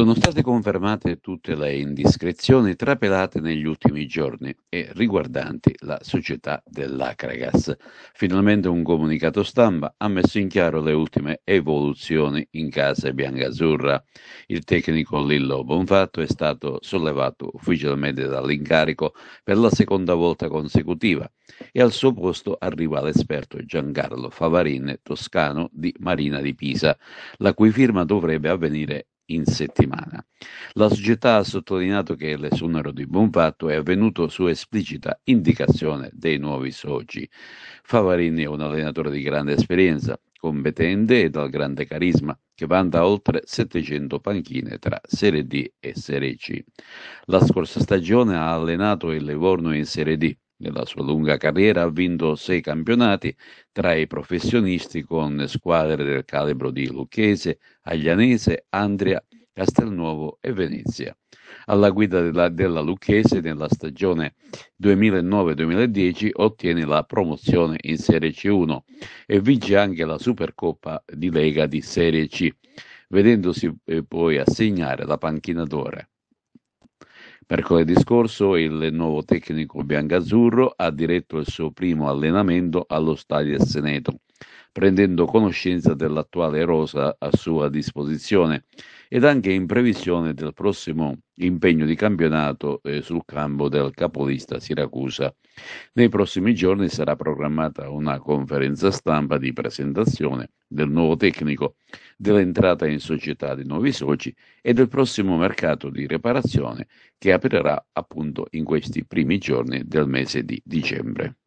Sono state confermate tutte le indiscrezioni trapelate negli ultimi giorni e riguardanti la società dell'Acragas. Finalmente un comunicato stampa ha messo in chiaro le ultime evoluzioni in casa biancazzurra. Il tecnico Lillo Bonfatto è stato sollevato ufficialmente dall'incarico per la seconda volta consecutiva e al suo posto arriva l'esperto Giancarlo Favarin, toscano di Marina di Pisa, la cui firma dovrebbe avvenire in settimana. La società ha sottolineato che l'esonero di buon fatto è avvenuto su esplicita indicazione dei nuovi soci. Favarini è un allenatore di grande esperienza, competente e dal grande carisma che vanta oltre 700 panchine tra Serie D e Serie C. La scorsa stagione ha allenato il Livorno in Serie D. Nella sua lunga carriera ha vinto sei campionati tra i professionisti con squadre del calibro di Lucchese, Aglianese, Andria Castelnuovo e Venezia. Alla guida della, della Lucchese nella stagione 2009-2010 ottiene la promozione in Serie C1 e vince anche la Supercoppa di Lega di Serie C, vedendosi eh, poi assegnare la panchina d'ora. Mercoledì scorso il nuovo tecnico biancazzurro ha diretto il suo primo allenamento allo Stadio Seneto prendendo conoscenza dell'attuale rosa a sua disposizione ed anche in previsione del prossimo impegno di campionato eh, sul campo del capolista Siracusa. Nei prossimi giorni sarà programmata una conferenza stampa di presentazione del nuovo tecnico, dell'entrata in società di nuovi soci e del prossimo mercato di riparazione che aprirà appunto in questi primi giorni del mese di dicembre.